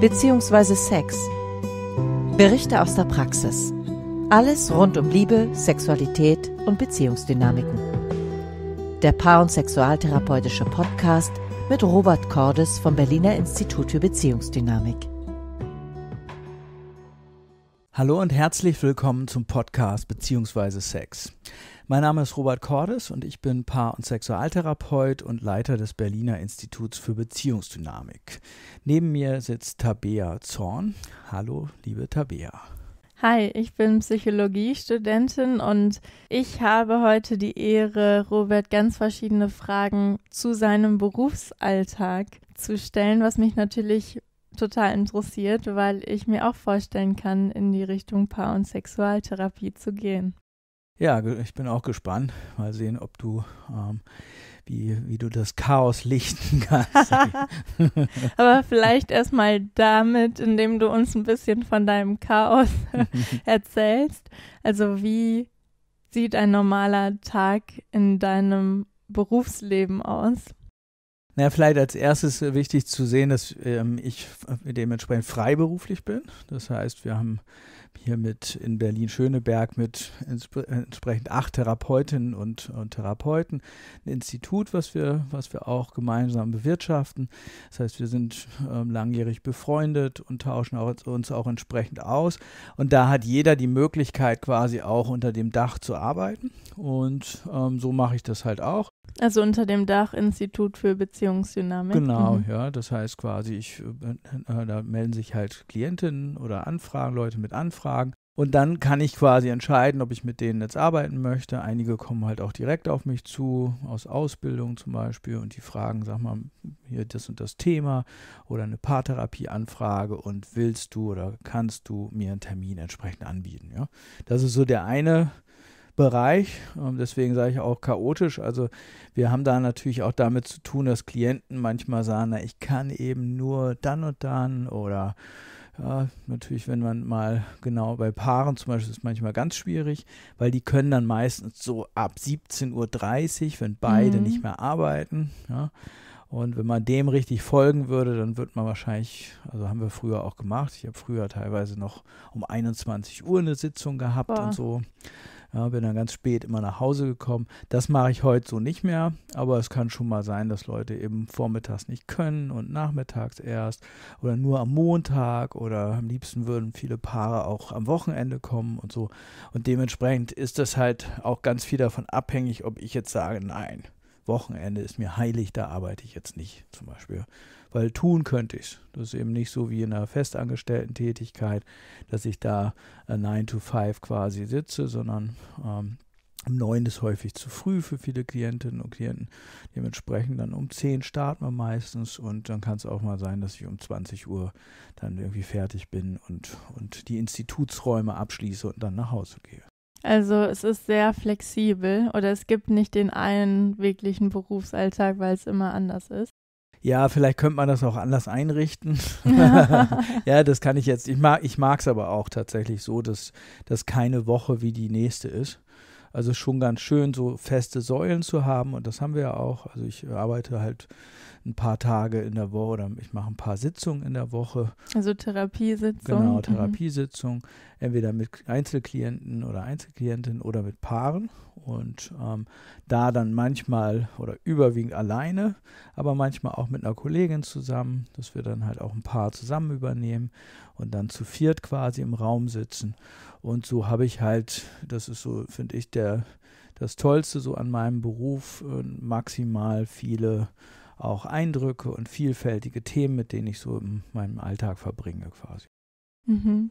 bzw. Sex. Berichte aus der Praxis. Alles rund um Liebe, Sexualität und Beziehungsdynamiken. Der Paar- und Sexualtherapeutische Podcast mit Robert Cordes vom Berliner Institut für Beziehungsdynamik. Hallo und herzlich willkommen zum Podcast bzw. Sex. Mein Name ist Robert Cordes und ich bin Paar- und Sexualtherapeut und Leiter des Berliner Instituts für Beziehungsdynamik. Neben mir sitzt Tabea Zorn. Hallo, liebe Tabea. Hi, ich bin Psychologiestudentin und ich habe heute die Ehre, Robert ganz verschiedene Fragen zu seinem Berufsalltag zu stellen, was mich natürlich total interessiert, weil ich mir auch vorstellen kann, in die Richtung Paar- und Sexualtherapie zu gehen. Ja, ich bin auch gespannt. Mal sehen, ob du, ähm, wie, wie du das Chaos lichten kannst. Aber vielleicht erstmal damit, indem du uns ein bisschen von deinem Chaos erzählst. Also, wie sieht ein normaler Tag in deinem Berufsleben aus? Naja, vielleicht als erstes äh, wichtig zu sehen, dass ähm, ich äh, dementsprechend freiberuflich bin. Das heißt, wir haben hier mit in Berlin-Schöneberg mit äh, entsprechend acht Therapeutinnen und, und, Therapeuten ein Institut, was wir, was wir auch gemeinsam bewirtschaften. Das heißt, wir sind ähm, langjährig befreundet und tauschen auch, uns auch entsprechend aus. Und da hat jeder die Möglichkeit, quasi auch unter dem Dach zu arbeiten. Und ähm, so mache ich das halt auch. Also unter dem Dach Institut für Beziehungsdynamik. Genau, mhm. ja. Das heißt quasi, ich, äh, äh, da melden sich halt Klientinnen oder Anfragen, Leute mit Anfragen. Und dann kann ich quasi entscheiden, ob ich mit denen jetzt arbeiten möchte. Einige kommen halt auch direkt auf mich zu, aus Ausbildung zum Beispiel, und die fragen, sag mal, hier das und das Thema oder eine Paartherapieanfrage und willst du oder kannst du mir einen Termin entsprechend anbieten. Ja? Das ist so der eine Bereich. Ähm, deswegen sage ich auch chaotisch. Also wir haben da natürlich auch damit zu tun, dass Klienten manchmal sagen, na, ich kann eben nur dann und dann oder ja, äh, natürlich, wenn man mal genau bei Paaren zum Beispiel ist manchmal ganz schwierig, weil die können dann meistens so ab 17.30 Uhr, wenn beide mhm. nicht mehr arbeiten. Ja. Und wenn man dem richtig folgen würde, dann wird man wahrscheinlich, also haben wir früher auch gemacht, ich habe früher teilweise noch um 21 Uhr eine Sitzung gehabt Boah. und so. Ja, bin dann ganz spät immer nach Hause gekommen. Das mache ich heute so nicht mehr, aber es kann schon mal sein, dass Leute eben vormittags nicht können und nachmittags erst oder nur am Montag oder am liebsten würden viele Paare auch am Wochenende kommen und so. Und dementsprechend ist das halt auch ganz viel davon abhängig, ob ich jetzt sage, nein. Wochenende ist mir heilig, da arbeite ich jetzt nicht zum Beispiel weil tun könnte ich. es. Das ist eben nicht so wie in einer festangestellten Tätigkeit, dass ich da 9 äh, to 5 quasi sitze, sondern ähm, um 9 ist häufig zu früh für viele Klientinnen und Klienten. Dementsprechend dann um 10 starten wir meistens und dann kann es auch mal sein, dass ich um 20 Uhr dann irgendwie fertig bin und, und die Institutsräume abschließe und dann nach Hause gehe. Also es ist sehr flexibel oder es gibt nicht den einen wirklichen Berufsalltag, weil es immer anders ist ja, vielleicht könnte man das auch anders einrichten. ja, das kann ich jetzt. Ich mag es ich aber auch tatsächlich so, dass das keine Woche wie die nächste ist. Also schon ganz schön, so feste Säulen zu haben. Und das haben wir ja auch. Also ich arbeite halt ein paar Tage in der Woche oder ich mache ein paar Sitzungen in der Woche. Also Therapiesitzungen. Genau, Therapiesitzungen. Mhm. Entweder mit Einzelklienten oder Einzelklientinnen oder mit Paaren und ähm, da dann manchmal oder überwiegend alleine, aber manchmal auch mit einer Kollegin zusammen, dass wir dann halt auch ein paar zusammen übernehmen und dann zu viert quasi im Raum sitzen. Und so habe ich halt, das ist so, finde ich, der, das Tollste so an meinem Beruf, äh, maximal viele auch Eindrücke und vielfältige Themen, mit denen ich so in meinem Alltag verbringe quasi. Mhm.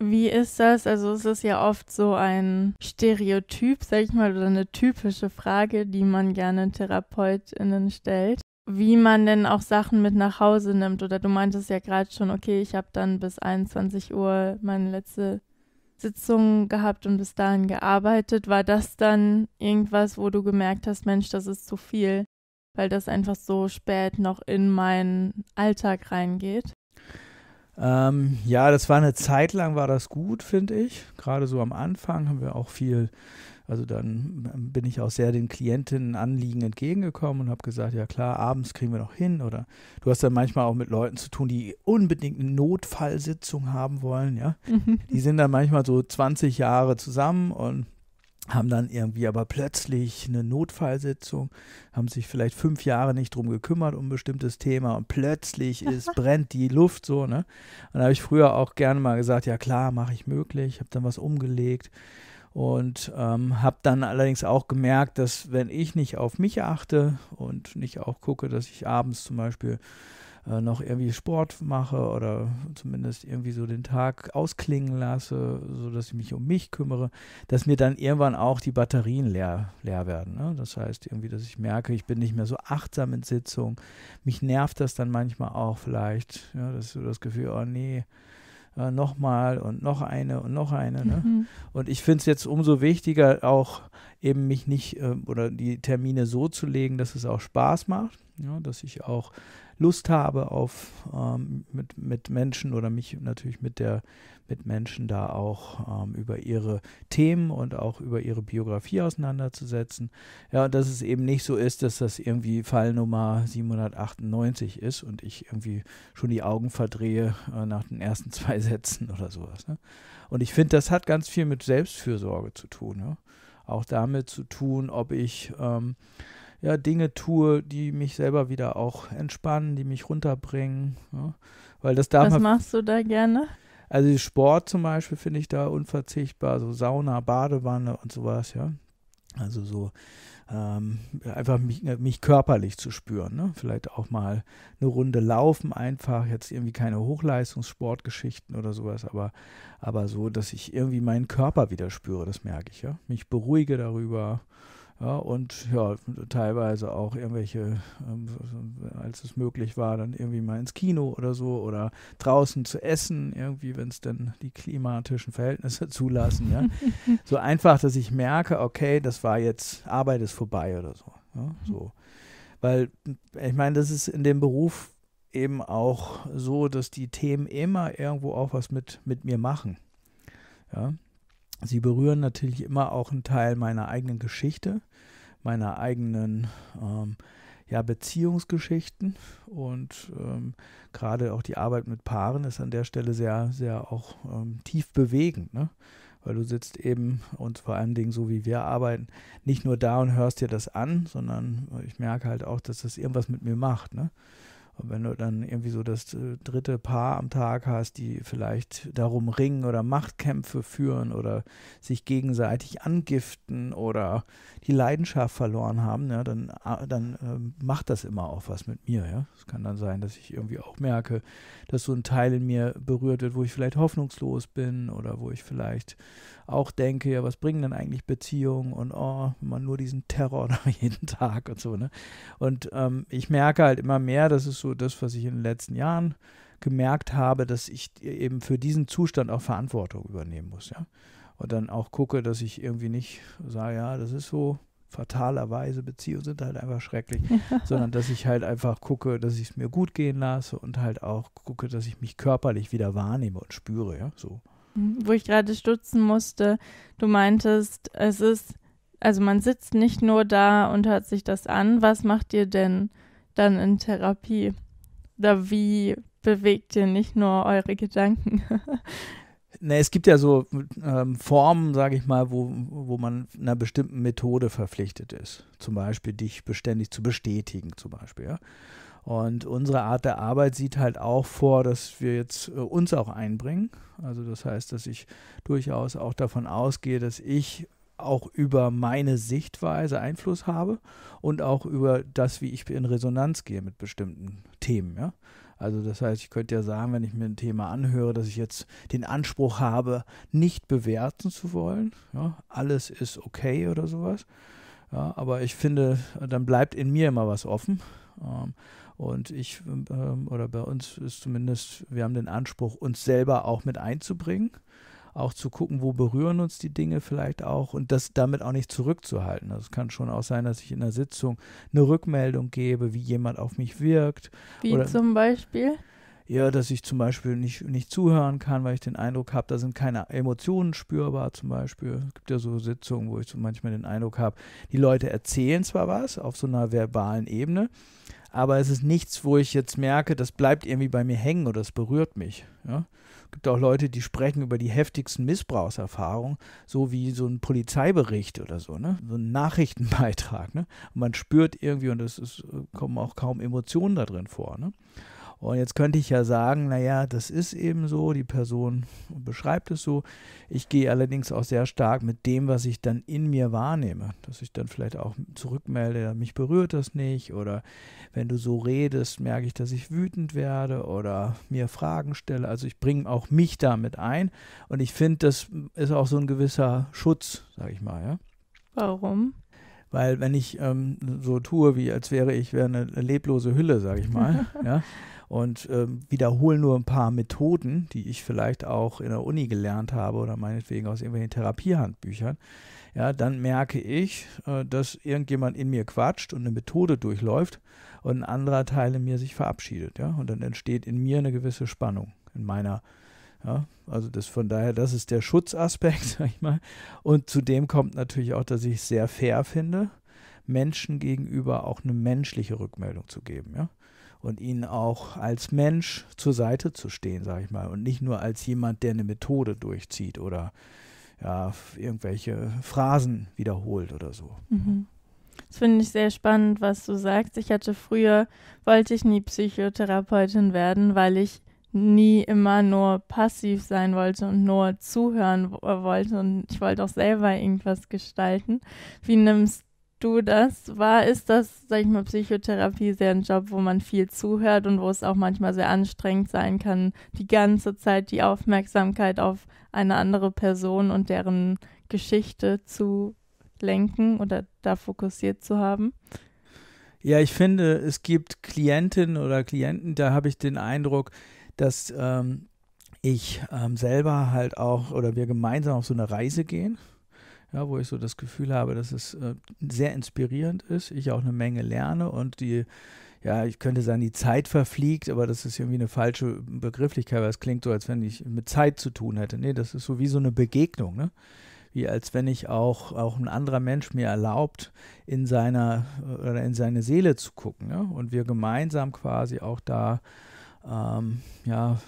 Wie ist das? Also es ist ja oft so ein Stereotyp, sag ich mal, oder eine typische Frage, die man gerne TherapeutInnen stellt. Wie man denn auch Sachen mit nach Hause nimmt. Oder du meintest ja gerade schon, okay, ich habe dann bis 21 Uhr meine letzte Sitzung gehabt und bis dahin gearbeitet. War das dann irgendwas, wo du gemerkt hast, Mensch, das ist zu viel, weil das einfach so spät noch in meinen Alltag reingeht? Ähm, ja, das war eine Zeit lang, war das gut, finde ich. Gerade so am Anfang haben wir auch viel, also dann bin ich auch sehr den Klientinnen Anliegen entgegengekommen und habe gesagt, ja klar, abends kriegen wir noch hin. Oder du hast dann manchmal auch mit Leuten zu tun, die unbedingt eine Notfallsitzung haben wollen, ja. Mhm. Die sind dann manchmal so 20 Jahre zusammen und haben dann irgendwie aber plötzlich eine Notfallsitzung, haben sich vielleicht fünf Jahre nicht drum gekümmert um ein bestimmtes Thema und plötzlich ist, brennt die Luft so, ne? Und habe ich früher auch gerne mal gesagt, ja klar, mache ich möglich, habe dann was umgelegt und ähm, habe dann allerdings auch gemerkt, dass wenn ich nicht auf mich achte und nicht auch gucke, dass ich abends zum Beispiel äh, noch irgendwie Sport mache oder zumindest irgendwie so den Tag ausklingen lasse, sodass ich mich um mich kümmere, dass mir dann irgendwann auch die Batterien leer, leer werden. Ne? Das heißt irgendwie, dass ich merke, ich bin nicht mehr so achtsam in Sitzungen. Mich nervt das dann manchmal auch vielleicht. Ja, das ist so das Gefühl, oh nee, äh, nochmal und noch eine und noch eine. Ne? Mhm. Und ich finde es jetzt umso wichtiger, auch eben mich nicht äh, oder die Termine so zu legen, dass es auch Spaß macht, ja, dass ich auch Lust habe auf ähm, mit, mit Menschen oder mich natürlich mit der mit Menschen da auch ähm, über ihre Themen und auch über ihre Biografie auseinanderzusetzen. Ja, dass es eben nicht so ist, dass das irgendwie Fallnummer 798 ist und ich irgendwie schon die Augen verdrehe äh, nach den ersten zwei Sätzen oder sowas. Ne? Und ich finde, das hat ganz viel mit Selbstfürsorge zu tun. Ne? Auch damit zu tun, ob ich ähm, ja, Dinge tue, die mich selber wieder auch entspannen, die mich runterbringen. Ja. Weil das darf Was machst du da gerne? Also Sport zum Beispiel finde ich da unverzichtbar, so Sauna, Badewanne und sowas, ja. Also so ähm, einfach mich, äh, mich, körperlich zu spüren. Ne? Vielleicht auch mal eine Runde laufen, einfach jetzt irgendwie keine Hochleistungssportgeschichten oder sowas, aber, aber so, dass ich irgendwie meinen Körper wieder spüre, das merke ich, ja. Mich beruhige darüber. Ja, und ja, teilweise auch irgendwelche, ähm, als es möglich war, dann irgendwie mal ins Kino oder so oder draußen zu essen, irgendwie, wenn es denn die klimatischen Verhältnisse zulassen. Ja. so einfach, dass ich merke, okay, das war jetzt, Arbeit ist vorbei oder so. Ja, mhm. so. Weil ich meine, das ist in dem Beruf eben auch so, dass die Themen immer irgendwo auch was mit, mit mir machen. Ja. Sie berühren natürlich immer auch einen Teil meiner eigenen Geschichte meiner eigenen ähm, ja, Beziehungsgeschichten und ähm, gerade auch die Arbeit mit Paaren ist an der Stelle sehr, sehr auch ähm, tief bewegend, ne? Weil du sitzt eben und vor allen Dingen so wie wir arbeiten, nicht nur da und hörst dir das an, sondern äh, ich merke halt auch, dass das irgendwas mit mir macht, ne? Und wenn du dann irgendwie so das äh, dritte Paar am Tag hast, die vielleicht darum ringen oder Machtkämpfe führen oder sich gegenseitig angiften oder die Leidenschaft verloren haben, ja, dann, äh, dann äh, macht das immer auch was mit mir. Ja? Es kann dann sein, dass ich irgendwie auch merke, dass so ein Teil in mir berührt wird, wo ich vielleicht hoffnungslos bin oder wo ich vielleicht auch denke, ja, was bringen denn eigentlich Beziehungen und oh, wenn man nur diesen Terror da jeden Tag und so, ne? Und ähm, ich merke halt immer mehr, das ist so das, was ich in den letzten Jahren gemerkt habe, dass ich eben für diesen Zustand auch Verantwortung übernehmen muss, ja. Und dann auch gucke, dass ich irgendwie nicht sage, ja, das ist so, fatalerweise Beziehungen sind halt einfach schrecklich, sondern dass ich halt einfach gucke, dass ich es mir gut gehen lasse und halt auch gucke, dass ich mich körperlich wieder wahrnehme und spüre, ja, so. Hm, wo ich gerade stutzen musste. Du meintest, es ist, also man sitzt nicht nur da und hört sich das an. Was macht ihr denn dann in Therapie? Oder wie bewegt ihr nicht nur eure Gedanken? Ne, es gibt ja so ähm, Formen, sage ich mal, wo, wo man einer bestimmten Methode verpflichtet ist. Zum Beispiel dich beständig zu bestätigen, zum Beispiel. Ja? Und unsere Art der Arbeit sieht halt auch vor, dass wir jetzt äh, uns auch einbringen. Also das heißt, dass ich durchaus auch davon ausgehe, dass ich auch über meine Sichtweise Einfluss habe und auch über das, wie ich in Resonanz gehe mit bestimmten Themen. Ja? Also das heißt, ich könnte ja sagen, wenn ich mir ein Thema anhöre, dass ich jetzt den Anspruch habe, nicht bewerten zu wollen. Ja? Alles ist okay oder sowas. Ja, aber ich finde, dann bleibt in mir immer was offen. Ähm, und ich, ähm, ähm, oder bei uns ist zumindest, wir haben den Anspruch, uns selber auch mit einzubringen, auch zu gucken, wo berühren uns die Dinge vielleicht auch und das damit auch nicht zurückzuhalten. Also es kann schon auch sein, dass ich in einer Sitzung eine Rückmeldung gebe, wie jemand auf mich wirkt. Wie oder, zum Beispiel? Ja, dass ich zum Beispiel nicht, nicht zuhören kann, weil ich den Eindruck habe, da sind keine Emotionen spürbar zum Beispiel. Es gibt ja so Sitzungen, wo ich so manchmal den Eindruck habe, die Leute erzählen zwar was auf so einer verbalen Ebene, aber es ist nichts, wo ich jetzt merke, das bleibt irgendwie bei mir hängen oder es berührt mich. Ja? gibt auch Leute, die sprechen über die heftigsten Missbrauchserfahrungen, so wie so ein Polizeibericht oder so, ne? So ein Nachrichtenbeitrag, ne? Und man spürt irgendwie, und es äh, kommen auch kaum Emotionen da drin vor, ne? Und jetzt könnte ich ja sagen, naja, das ist eben so, die Person beschreibt es so. Ich gehe allerdings auch sehr stark mit dem, was ich dann in mir wahrnehme, dass ich dann vielleicht auch zurückmelde, mich berührt das nicht oder wenn du so redest, merke ich, dass ich wütend werde oder mir Fragen stelle. Also ich bringe auch mich damit ein und ich finde, das ist auch so ein gewisser Schutz, sage ich mal. Ja? Warum? Weil wenn ich ähm, so tue, wie als wäre ich wäre eine leblose Hülle, sage ich mal, ja, und ähm, wiederhole nur ein paar Methoden, die ich vielleicht auch in der Uni gelernt habe oder meinetwegen aus irgendwelchen Therapiehandbüchern, ja, dann merke ich, äh, dass irgendjemand in mir quatscht und eine Methode durchläuft und ein anderer Teil in mir sich verabschiedet, ja, und dann entsteht in mir eine gewisse Spannung in meiner ja, also das von daher, das ist der Schutzaspekt, sag ich mal. Und zudem kommt natürlich auch, dass ich es sehr fair finde, Menschen gegenüber auch eine menschliche Rückmeldung zu geben. Ja? und ihnen auch als Mensch zur Seite zu stehen, sage ich mal, und nicht nur als jemand, der eine Methode durchzieht oder ja, irgendwelche Phrasen wiederholt oder so. Mhm. Das finde ich sehr spannend, was du sagst. Ich hatte früher, wollte ich nie Psychotherapeutin werden, weil ich nie immer nur passiv sein wollte und nur zuhören wollte und ich wollte auch selber irgendwas gestalten. Wie nimmst du das war, ist das, sag ich mal, Psychotherapie sehr ein Job, wo man viel zuhört und wo es auch manchmal sehr anstrengend sein kann, die ganze Zeit die Aufmerksamkeit auf eine andere Person und deren Geschichte zu lenken oder da fokussiert zu haben? Ja, ich finde, es gibt Klientinnen oder Klienten, da habe ich den Eindruck, dass ähm, ich ähm, selber halt auch oder wir gemeinsam auf so eine Reise gehen ja, wo ich so das Gefühl habe, dass es äh, sehr inspirierend ist, ich auch eine Menge lerne und die, ja, ich könnte sagen, die Zeit verfliegt, aber das ist irgendwie eine falsche Begrifflichkeit, weil es klingt so, als wenn ich mit Zeit zu tun hätte. Nee, das ist so wie so eine Begegnung, ne? Wie als wenn ich auch, auch ein anderer Mensch mir erlaubt, in seiner äh, oder in seine Seele zu gucken, ne? Und wir gemeinsam quasi auch da ähm, ja,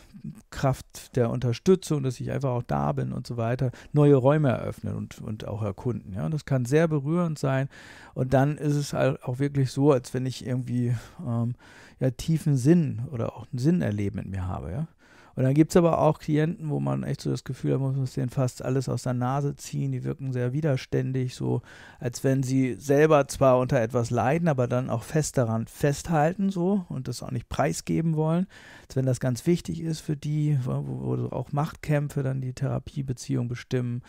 Kraft der Unterstützung, dass ich einfach auch da bin und so weiter, neue Räume eröffnen und, und auch erkunden. Ja? Und das kann sehr berührend sein. Und dann ist es halt auch wirklich so, als wenn ich irgendwie ähm, ja, tiefen Sinn oder auch einen Sinn erleben in mir habe. Ja? Und dann gibt es aber auch Klienten, wo man echt so das Gefühl hat, man muss denen fast alles aus der Nase ziehen. Die wirken sehr widerständig, so als wenn sie selber zwar unter etwas leiden, aber dann auch fest daran festhalten so und das auch nicht preisgeben wollen. Als wenn das ganz wichtig ist für die, wo, wo auch Machtkämpfe dann die Therapiebeziehung bestimmen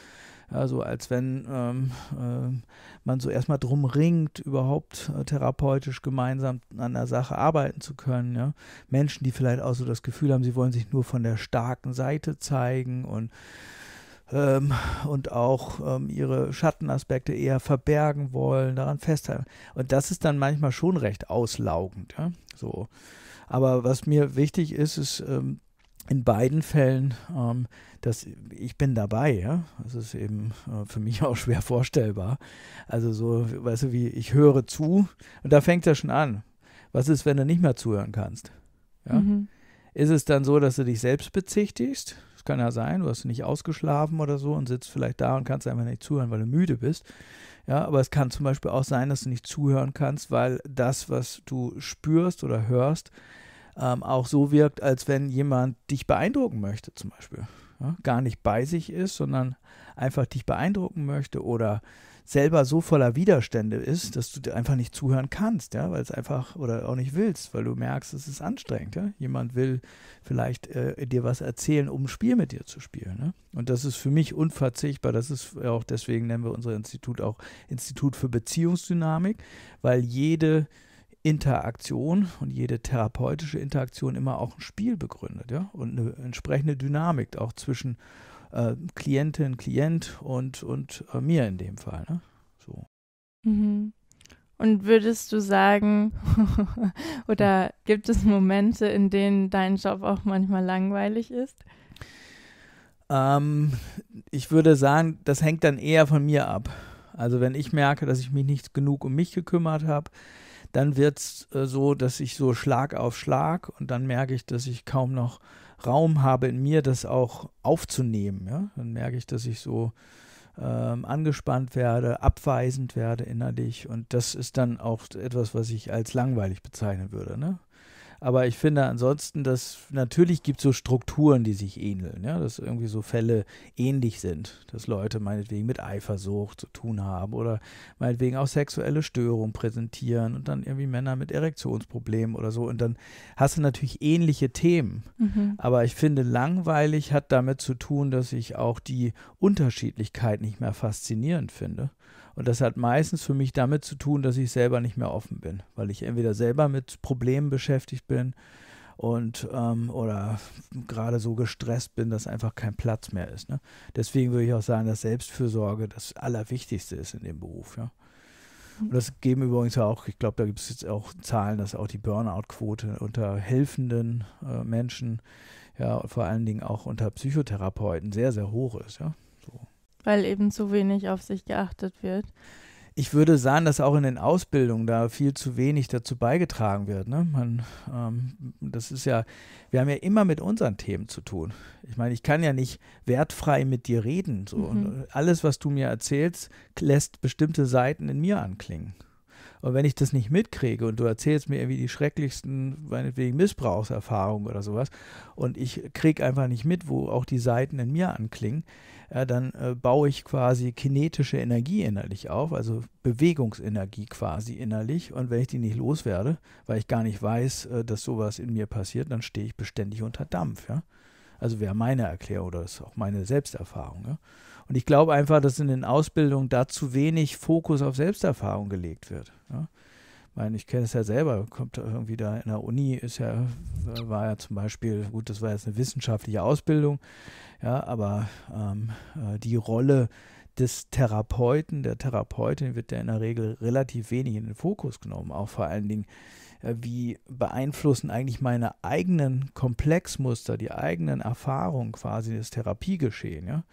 so als wenn ähm, äh, man so erstmal drum ringt, überhaupt äh, therapeutisch gemeinsam an der Sache arbeiten zu können. Ja? Menschen, die vielleicht auch so das Gefühl haben, sie wollen sich nur von der starken Seite zeigen und ähm, und auch ähm, ihre Schattenaspekte eher verbergen wollen, daran festhalten. Und das ist dann manchmal schon recht auslaugend. Ja? So. Aber was mir wichtig ist, ist, ähm, in beiden Fällen, ähm, dass ich bin dabei, ja. Das ist eben äh, für mich auch schwer vorstellbar. Also so, weißt du, wie ich höre zu und da fängt ja schon an. Was ist, wenn du nicht mehr zuhören kannst? Ja? Mhm. Ist es dann so, dass du dich selbst bezichtigst? Das kann ja sein, du hast nicht ausgeschlafen oder so und sitzt vielleicht da und kannst einfach nicht zuhören, weil du müde bist. Ja, aber es kann zum Beispiel auch sein, dass du nicht zuhören kannst, weil das, was du spürst oder hörst, ähm, auch so wirkt, als wenn jemand dich beeindrucken möchte, zum Beispiel. Ja, gar nicht bei sich ist, sondern einfach dich beeindrucken möchte oder selber so voller Widerstände ist, dass du dir einfach nicht zuhören kannst, ja, weil es einfach oder auch nicht willst, weil du merkst, es ist anstrengend. Ja? Jemand will vielleicht äh, dir was erzählen, um ein Spiel mit dir zu spielen. Ne? Und das ist für mich unverzichtbar. Das ist auch deswegen nennen wir unser Institut auch Institut für Beziehungsdynamik, weil jede Interaktion und jede therapeutische Interaktion immer auch ein Spiel begründet, ja, und eine entsprechende Dynamik auch zwischen äh, Klientin, Klient und, und äh, mir in dem Fall, ne? So. Mhm. Und würdest du sagen, oder gibt es Momente, in denen dein Job auch manchmal langweilig ist? Ähm, ich würde sagen, das hängt dann eher von mir ab. Also wenn ich merke, dass ich mich nicht genug um mich gekümmert habe, dann wird es äh, so, dass ich so Schlag auf Schlag und dann merke ich, dass ich kaum noch Raum habe in mir, das auch aufzunehmen. Ja? Dann merke ich, dass ich so ähm, angespannt werde, abweisend werde innerlich. Und das ist dann auch etwas, was ich als langweilig bezeichnen würde. Ne? Aber ich finde ansonsten, dass natürlich gibt es so Strukturen, die sich ähneln, ja? dass irgendwie so Fälle ähnlich sind, dass Leute meinetwegen mit Eifersucht zu tun haben oder meinetwegen auch sexuelle Störungen präsentieren und dann irgendwie Männer mit Erektionsproblemen oder so. Und dann hast du natürlich ähnliche Themen. Mhm. Aber ich finde, langweilig hat damit zu tun, dass ich auch die Unterschiedlichkeit nicht mehr faszinierend finde. Und das hat meistens für mich damit zu tun, dass ich selber nicht mehr offen bin, weil ich entweder selber mit Problemen beschäftigt bin und ähm, oder gerade so gestresst bin, dass einfach kein Platz mehr ist. Ne? Deswegen würde ich auch sagen, dass Selbstfürsorge das Allerwichtigste ist in dem Beruf. Ja? Und das geben übrigens auch, ich glaube, da gibt es jetzt auch Zahlen, dass auch die Burnout-Quote unter helfenden äh, Menschen, ja, vor allen Dingen auch unter Psychotherapeuten sehr, sehr hoch ist, ja. Weil eben zu wenig auf sich geachtet wird. Ich würde sagen, dass auch in den Ausbildungen da viel zu wenig dazu beigetragen wird. Ne? Man, ähm, das ist ja, wir haben ja immer mit unseren Themen zu tun. Ich meine, ich kann ja nicht wertfrei mit dir reden. So. Mhm. alles, was du mir erzählst, lässt bestimmte Seiten in mir anklingen. Und wenn ich das nicht mitkriege und du erzählst mir irgendwie die schrecklichsten, meinetwegen Missbrauchserfahrungen oder sowas, und ich kriege einfach nicht mit, wo auch die Seiten in mir anklingen, ja, dann äh, baue ich quasi kinetische Energie innerlich auf, also Bewegungsenergie quasi innerlich. Und wenn ich die nicht loswerde, weil ich gar nicht weiß, äh, dass sowas in mir passiert, dann stehe ich beständig unter Dampf. Ja? Also wäre meine Erklärung oder ist auch meine Selbsterfahrung. Ja? Und ich glaube einfach, dass in den Ausbildungen da zu wenig Fokus auf Selbsterfahrung gelegt wird. Ja? Ich meine, ich kenne es ja selber, kommt irgendwie da in der Uni, ist ja, war ja zum Beispiel, gut, das war jetzt eine wissenschaftliche Ausbildung, ja, aber ähm, äh, die Rolle des Therapeuten, der Therapeutin wird ja in der Regel relativ wenig in den Fokus genommen, auch vor allen Dingen äh, wie beeinflussen eigentlich meine eigenen Komplexmuster, die eigenen Erfahrungen quasi das Therapiegeschehen, ja.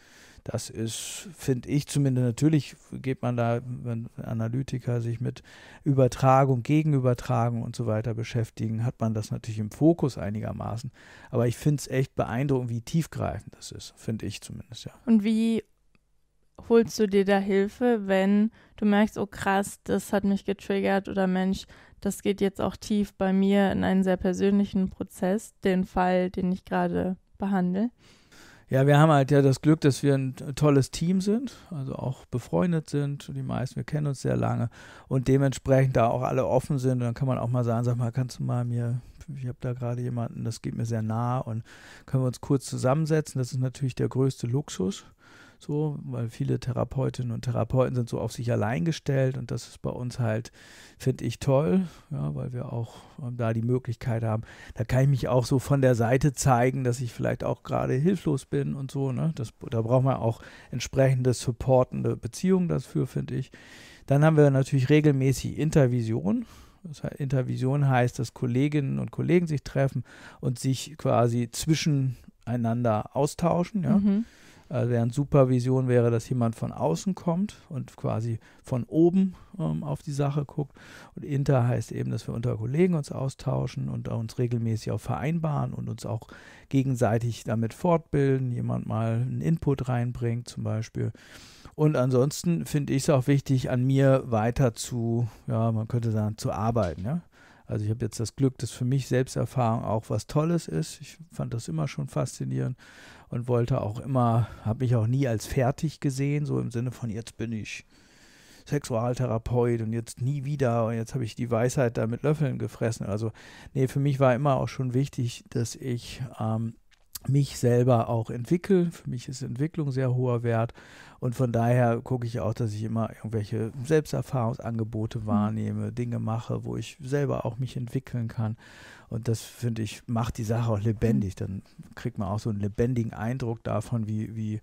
Das ist, finde ich zumindest, natürlich geht man da, wenn Analytiker sich mit Übertragung, Gegenübertragung und so weiter beschäftigen, hat man das natürlich im Fokus einigermaßen. Aber ich finde es echt beeindruckend, wie tiefgreifend das ist, finde ich zumindest, ja. Und wie holst du dir da Hilfe, wenn du merkst, oh krass, das hat mich getriggert oder Mensch, das geht jetzt auch tief bei mir in einen sehr persönlichen Prozess, den Fall, den ich gerade behandle? Ja, wir haben halt ja das Glück, dass wir ein tolles Team sind, also auch befreundet sind. Die meisten, wir kennen uns sehr lange und dementsprechend da auch alle offen sind. Und dann kann man auch mal sagen, sag mal, kannst du mal mir, ich habe da gerade jemanden, das geht mir sehr nah und können wir uns kurz zusammensetzen. Das ist natürlich der größte Luxus. So, weil viele Therapeutinnen und Therapeuten sind so auf sich allein gestellt und das ist bei uns halt, finde ich, toll, ja, weil wir auch ähm, da die Möglichkeit haben. Da kann ich mich auch so von der Seite zeigen, dass ich vielleicht auch gerade hilflos bin und so. Ne? Das, da braucht man auch entsprechende supportende Beziehungen dafür, finde ich. Dann haben wir natürlich regelmäßig Intervision. Das heißt, Intervision heißt, dass Kolleginnen und Kollegen sich treffen und sich quasi zwischeneinander austauschen. Ja? Mhm. Äh, also während Supervision wäre, dass jemand von außen kommt und quasi von oben ähm, auf die Sache guckt. Und Inter heißt eben, dass wir unter Kollegen uns austauschen und uns regelmäßig auch vereinbaren und uns auch gegenseitig damit fortbilden, jemand mal einen Input reinbringt zum Beispiel. Und ansonsten finde ich es auch wichtig, an mir weiter zu, ja, man könnte sagen, zu arbeiten. Ja? Also ich habe jetzt das Glück, dass für mich Selbsterfahrung auch was Tolles ist. Ich fand das immer schon faszinierend und wollte auch immer, habe mich auch nie als fertig gesehen, so im Sinne von jetzt bin ich Sexualtherapeut und jetzt nie wieder und jetzt habe ich die Weisheit da mit Löffeln gefressen. Also nee, für mich war immer auch schon wichtig, dass ich ähm, mich selber auch entwickle. Für mich ist Entwicklung sehr hoher Wert und von daher gucke ich auch, dass ich immer irgendwelche Selbsterfahrungsangebote mhm. wahrnehme, Dinge mache, wo ich selber auch mich entwickeln kann. Und das, finde ich, macht die Sache auch lebendig. Dann kriegt man auch so einen lebendigen Eindruck davon, wie, wie,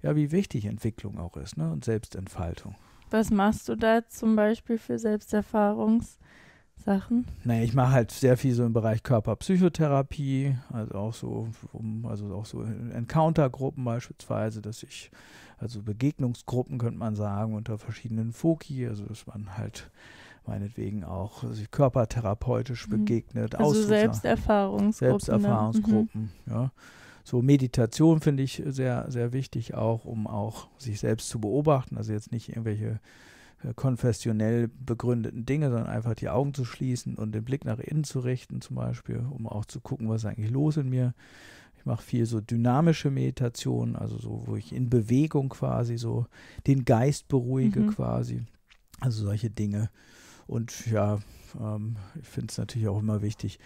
ja, wie wichtig Entwicklung auch ist ne? und Selbstentfaltung. Was machst du da zum Beispiel für Selbsterfahrungssachen? Naja, ich mache halt sehr viel so im Bereich Körperpsychotherapie, also auch so, also auch so Encounter-Gruppen beispielsweise, dass ich, also Begegnungsgruppen könnte man sagen, unter verschiedenen Foki, also dass man halt meinetwegen auch sich körpertherapeutisch mhm. begegnet. Also Selbsterfahrungsgruppen. Ne? Selbsterfahrungsgruppen, mhm. ja. So Meditation finde ich sehr, sehr wichtig auch, um auch sich selbst zu beobachten. Also jetzt nicht irgendwelche äh, konfessionell begründeten Dinge, sondern einfach die Augen zu schließen und den Blick nach innen zu richten, zum Beispiel, um auch zu gucken, was ist eigentlich los in mir. Ich mache viel so dynamische Meditationen, also so, wo ich in Bewegung quasi so den Geist beruhige mhm. quasi. Also solche Dinge und ja, ähm, ich finde es natürlich auch immer wichtig,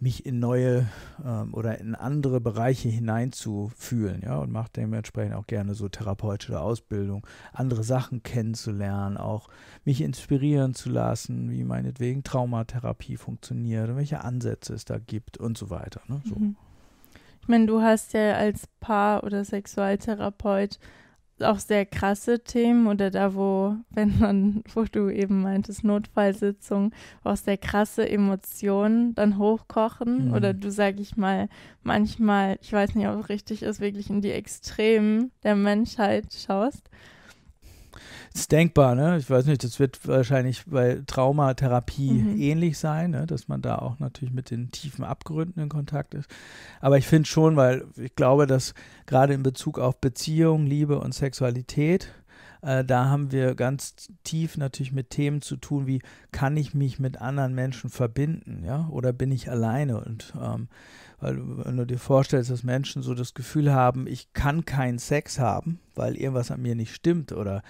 mich in neue ähm, oder in andere Bereiche hineinzufühlen, ja, und mache dementsprechend auch gerne so therapeutische Ausbildung, andere Sachen kennenzulernen, auch mich inspirieren zu lassen, wie meinetwegen Traumatherapie funktioniert, und welche Ansätze es da gibt und so weiter. Ne? So. Mhm. Ich meine, du hast ja als Paar- oder Sexualtherapeut auch sehr krasse Themen oder da, wo, wenn man, wo du eben meintest, Notfallsitzung, auch sehr krasse Emotionen dann hochkochen mhm. oder du, sag ich mal, manchmal, ich weiß nicht, ob es richtig ist, wirklich in die Extremen der Menschheit schaust ist denkbar, ne? Ich weiß nicht, das wird wahrscheinlich bei Traumatherapie mhm. ähnlich sein, ne? dass man da auch natürlich mit den tiefen Abgründen in Kontakt ist. Aber ich finde schon, weil ich glaube, dass gerade in Bezug auf Beziehung, Liebe und Sexualität, äh, da haben wir ganz tief natürlich mit Themen zu tun, wie kann ich mich mit anderen Menschen verbinden, ja? Oder bin ich alleine? Und ähm, weil wenn du dir vorstellst, dass Menschen so das Gefühl haben, ich kann keinen Sex haben, weil irgendwas an mir nicht stimmt oder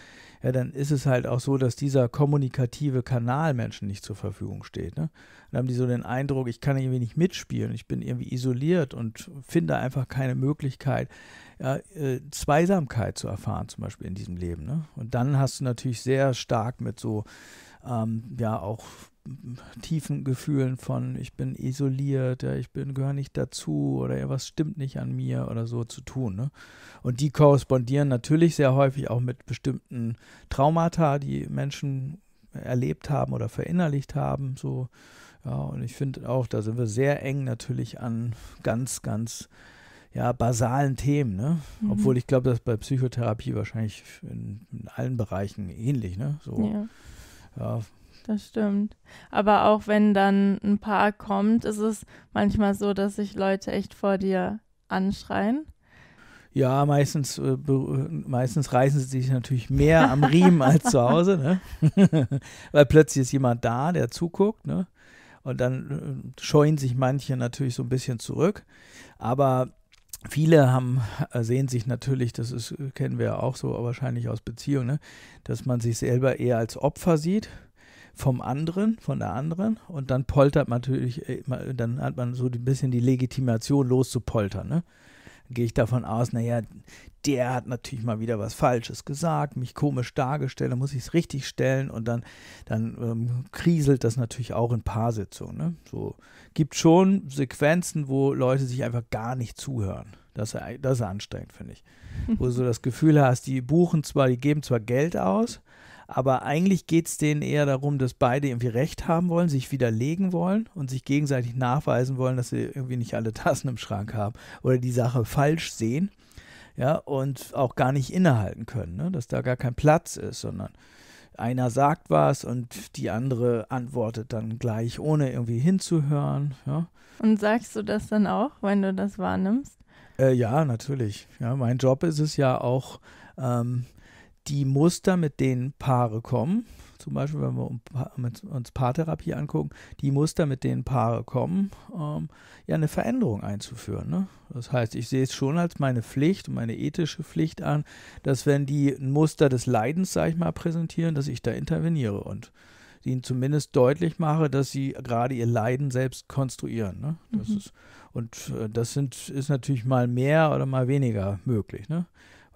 ja, dann ist es halt auch so, dass dieser kommunikative Kanal Menschen nicht zur Verfügung steht. Ne? Dann haben die so den Eindruck, ich kann irgendwie nicht mitspielen, ich bin irgendwie isoliert und finde einfach keine Möglichkeit, ja, äh, Zweisamkeit zu erfahren, zum Beispiel in diesem Leben. Ne? Und dann hast du natürlich sehr stark mit so, ähm, ja, auch tiefen Gefühlen von, ich bin isoliert, ja, ich bin, gehöre nicht dazu oder ja, was stimmt nicht an mir oder so zu tun. Ne? Und die korrespondieren natürlich sehr häufig auch mit bestimmten Traumata, die Menschen erlebt haben oder verinnerlicht haben. So, ja, und ich finde auch, da sind wir sehr eng natürlich an ganz, ganz ja, basalen Themen, ne? Mhm. Obwohl ich glaube, das ist bei Psychotherapie wahrscheinlich in, in, allen Bereichen ähnlich, ne? So. Ja. ja das stimmt. Aber auch wenn dann ein Paar kommt, ist es manchmal so, dass sich Leute echt vor dir anschreien. Ja, meistens, äh, meistens reißen sie sich natürlich mehr am Riemen als zu Hause, ne? weil plötzlich ist jemand da, der zuguckt. Ne? Und dann äh, scheuen sich manche natürlich so ein bisschen zurück. Aber viele haben, äh, sehen sich natürlich, das ist, kennen wir ja auch so wahrscheinlich aus Beziehungen, ne? dass man sich selber eher als Opfer sieht vom anderen, von der anderen und dann poltert man natürlich, äh, dann hat man so ein bisschen die Legitimation loszupoltern. Ne? Gehe ich davon aus, naja, der hat natürlich mal wieder was Falsches gesagt, mich komisch dargestellt, dann muss ich es richtig stellen und dann, dann ähm, kriselt das natürlich auch in Paarsitzungen. Ne? So gibt schon Sequenzen, wo Leute sich einfach gar nicht zuhören. Das, das ist anstrengend, finde ich. Wo du so das Gefühl hast, die buchen zwar, die geben zwar Geld aus, aber eigentlich geht es denen eher darum, dass beide irgendwie Recht haben wollen, sich widerlegen wollen und sich gegenseitig nachweisen wollen, dass sie irgendwie nicht alle Tassen im Schrank haben oder die Sache falsch sehen. Ja, und auch gar nicht innehalten können, ne? dass da gar kein Platz ist, sondern einer sagt was und die andere antwortet dann gleich, ohne irgendwie hinzuhören. Ja. Und sagst du das dann auch, wenn du das wahrnimmst? Äh, ja, natürlich. Ja, mein Job ist es ja auch, ähm, die Muster, mit denen Paare kommen, zum Beispiel wenn wir uns Paartherapie angucken, die Muster, mit denen Paare kommen, ähm, ja eine Veränderung einzuführen. Ne? Das heißt, ich sehe es schon als meine Pflicht und meine ethische Pflicht an, dass wenn die ein Muster des Leidens, sage ich mal, präsentieren, dass ich da interveniere und ihnen zumindest deutlich mache, dass sie gerade ihr Leiden selbst konstruieren. Ne? Das mhm. ist, und äh, das sind, ist natürlich mal mehr oder mal weniger möglich. Ne?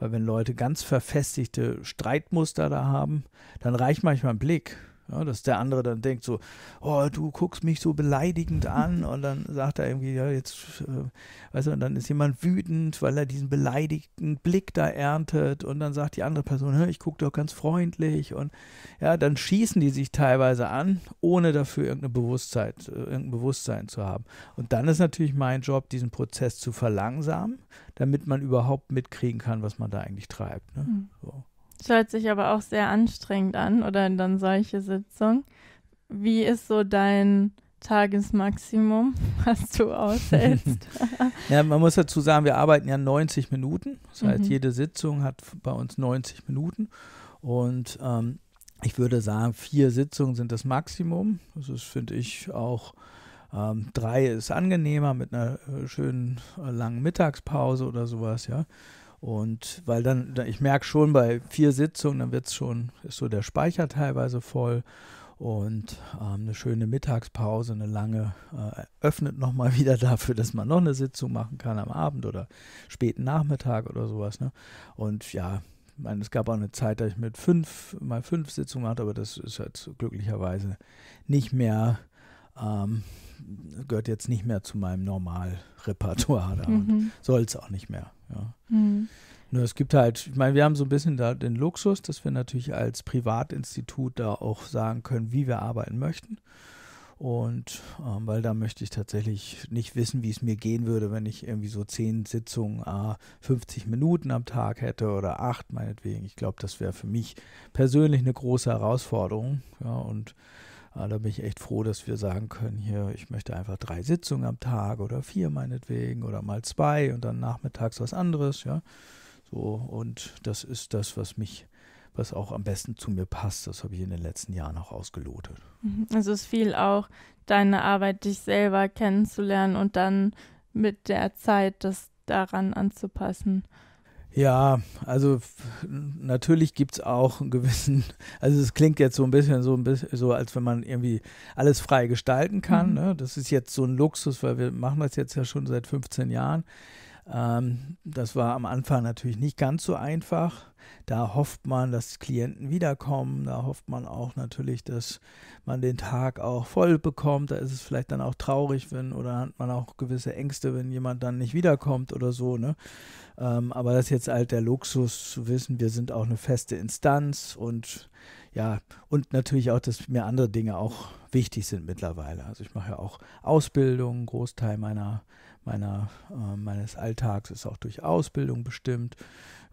Weil wenn Leute ganz verfestigte Streitmuster da haben, dann reicht manchmal ein Blick. Ja, dass der andere dann denkt so, oh, du guckst mich so beleidigend an und dann sagt er irgendwie, ja, jetzt, äh, weißt du, und dann ist jemand wütend, weil er diesen beleidigten Blick da erntet und dann sagt die andere Person, ich gucke doch ganz freundlich und ja, dann schießen die sich teilweise an, ohne dafür irgendeine Bewusstsein, äh, irgendein Bewusstsein zu haben. Und dann ist natürlich mein Job, diesen Prozess zu verlangsamen, damit man überhaupt mitkriegen kann, was man da eigentlich treibt. Ne? Mhm. So. Das hört sich aber auch sehr anstrengend an oder dann solche Sitzungen. Wie ist so dein Tagesmaximum, was du aushältst? ja, man muss dazu sagen, wir arbeiten ja 90 Minuten. Das heißt, mhm. jede Sitzung hat bei uns 90 Minuten. Und ähm, ich würde sagen, vier Sitzungen sind das Maximum. Das ist, finde ich, auch ähm, drei ist angenehmer mit einer äh, schönen äh, langen Mittagspause oder sowas, ja. Und weil dann, ich merke schon bei vier Sitzungen, dann wird es schon, ist so der Speicher teilweise voll und ähm, eine schöne Mittagspause, eine lange, äh, öffnet nochmal wieder dafür, dass man noch eine Sitzung machen kann am Abend oder späten Nachmittag oder sowas. Ne? Und ja, ich meine, es gab auch eine Zeit, da ich mit fünf, mal fünf Sitzungen hatte, aber das ist jetzt glücklicherweise nicht mehr ähm, gehört jetzt nicht mehr zu meinem Normalrepertoire. Da mhm. Soll es auch nicht mehr. Ja. Mhm. Nur es gibt halt, ich meine, wir haben so ein bisschen da den Luxus, dass wir natürlich als Privatinstitut da auch sagen können, wie wir arbeiten möchten. Und ähm, weil da möchte ich tatsächlich nicht wissen, wie es mir gehen würde, wenn ich irgendwie so zehn Sitzungen, ah, äh, 50 Minuten am Tag hätte oder acht meinetwegen. Ich glaube, das wäre für mich persönlich eine große Herausforderung. Ja, und da bin ich echt froh, dass wir sagen können, hier, ich möchte einfach drei Sitzungen am Tag oder vier meinetwegen oder mal zwei und dann nachmittags was anderes, ja. So, und das ist das, was mich, was auch am besten zu mir passt. Das habe ich in den letzten Jahren auch ausgelotet. Mhm. Also es ist viel auch deine Arbeit, dich selber kennenzulernen und dann mit der Zeit das daran anzupassen. Ja, also natürlich gibt es auch einen gewissen, also es klingt jetzt so ein bisschen so ein bisschen so, als wenn man irgendwie alles frei gestalten kann. Mhm. Ne? Das ist jetzt so ein Luxus, weil wir machen das jetzt ja schon seit 15 Jahren. Ähm, das war am Anfang natürlich nicht ganz so einfach. Da hofft man, dass Klienten wiederkommen. Da hofft man auch natürlich, dass man den Tag auch voll bekommt. Da ist es vielleicht dann auch traurig, wenn oder hat man auch gewisse Ängste, wenn jemand dann nicht wiederkommt oder so. Ne? Ähm, aber das ist jetzt halt der Luxus zu wissen, wir sind auch eine feste Instanz und ja, und natürlich auch, dass mir andere Dinge auch wichtig sind mittlerweile. Also ich mache ja auch Ausbildung, Großteil meiner meiner, äh, meines Alltags, ist auch durch Ausbildung bestimmt.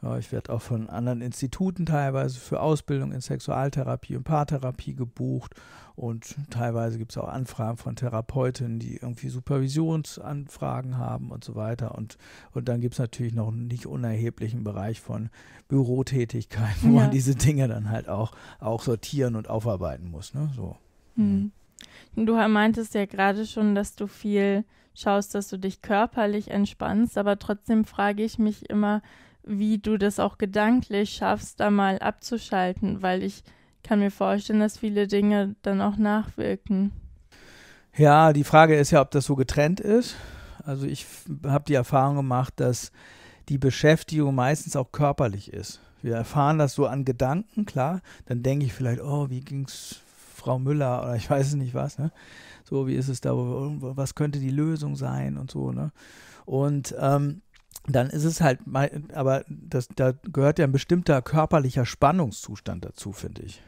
Äh, ich werde auch von anderen Instituten teilweise für Ausbildung in Sexualtherapie und Paartherapie gebucht und teilweise gibt es auch Anfragen von Therapeutinnen, die irgendwie Supervisionsanfragen haben und so weiter. Und, und dann gibt es natürlich noch einen nicht unerheblichen Bereich von Bürotätigkeiten, wo ja. man diese Dinge dann halt auch, auch sortieren und aufarbeiten muss. Ne? So. Hm. Mhm. Du meintest ja gerade schon, dass du viel schaust, dass du dich körperlich entspannst, aber trotzdem frage ich mich immer, wie du das auch gedanklich schaffst, da mal abzuschalten, weil ich kann mir vorstellen, dass viele Dinge dann auch nachwirken. Ja, die Frage ist ja, ob das so getrennt ist. Also ich habe die Erfahrung gemacht, dass die Beschäftigung meistens auch körperlich ist. Wir erfahren das so an Gedanken, klar. Dann denke ich vielleicht, oh, wie ging's Frau Müller oder ich weiß es nicht was. Ne? So, wie ist es da? Was könnte die Lösung sein und so, ne? Und ähm, dann ist es halt, aber das, da gehört ja ein bestimmter körperlicher Spannungszustand dazu, finde ich.